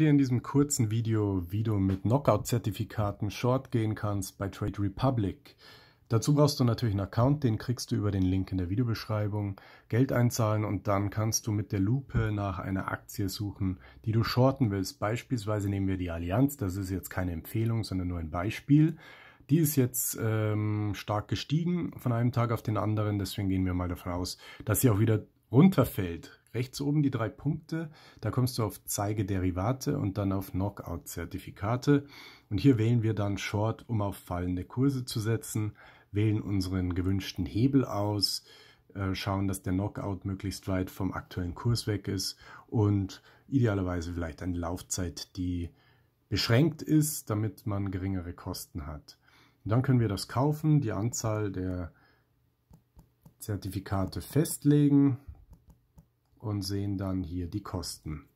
dir in diesem kurzen Video, wie du mit Knockout-Zertifikaten short gehen kannst bei Trade Republic. Dazu brauchst du natürlich einen Account, den kriegst du über den Link in der Videobeschreibung, Geld einzahlen und dann kannst du mit der Lupe nach einer Aktie suchen, die du shorten willst. Beispielsweise nehmen wir die Allianz, das ist jetzt keine Empfehlung, sondern nur ein Beispiel. Die ist jetzt ähm, stark gestiegen von einem Tag auf den anderen, deswegen gehen wir mal davon aus, dass sie auch wieder runterfällt. Rechts oben die drei Punkte, da kommst du auf Zeige Derivate und dann auf Knockout-Zertifikate. Und hier wählen wir dann Short, um auf fallende Kurse zu setzen, wählen unseren gewünschten Hebel aus, äh, schauen, dass der Knockout möglichst weit vom aktuellen Kurs weg ist und idealerweise vielleicht eine Laufzeit, die beschränkt ist, damit man geringere Kosten hat. Und dann können wir das kaufen, die Anzahl der Zertifikate festlegen und sehen dann hier die Kosten.